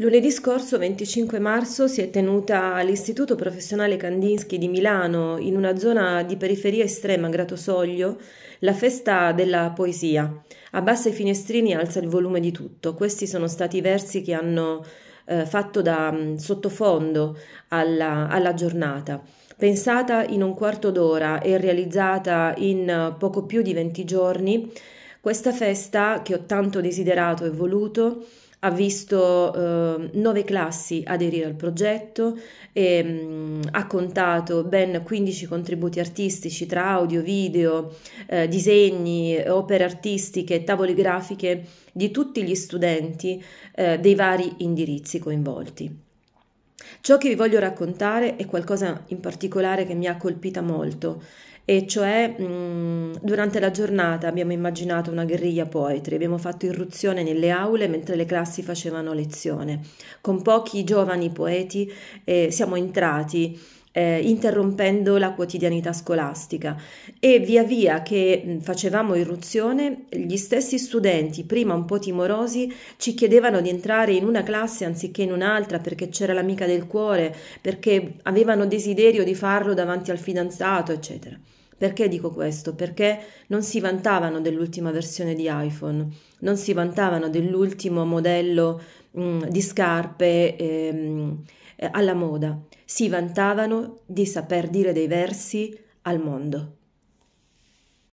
Lunedì scorso, 25 marzo, si è tenuta all'Istituto Professionale Kandinsky di Milano, in una zona di periferia estrema, Gratosoglio, la festa della poesia. Abbassa i finestrini e alza il volume di tutto. Questi sono stati i versi che hanno eh, fatto da mh, mm, sottofondo alla, alla giornata. Pensata in un quarto d'ora e realizzata in poco più di 20 giorni, questa festa, che ho tanto desiderato e voluto, ha visto eh, nove classi aderire al progetto, e, mh, mm, ha contato ben 15 contributi artistici tra audio, video, eh, disegni, opere artistiche, tavole grafiche di tutti gli studenti eh, dei vari indirizzi coinvolti. Ciò che vi voglio raccontare è qualcosa in particolare che mi ha colpita molto, e cioè mh, durante la giornata abbiamo immaginato una guerriglia poetry, abbiamo fatto irruzione nelle aule mentre le classi facevano lezione. Con pochi giovani poeti eh, siamo entrati eh, interrompendo la quotidianità scolastica e via via che facevamo irruzione gli stessi studenti, prima un po' timorosi, ci chiedevano di entrare in una classe anziché in un'altra perché c'era l'amica del cuore, perché avevano desiderio di farlo davanti al fidanzato, eccetera. Perché dico questo? Perché non si vantavano dell'ultima versione di iPhone, non si vantavano dell'ultimo modello mh, di scarpe ehm, alla moda, si vantavano di saper dire dei versi al mondo.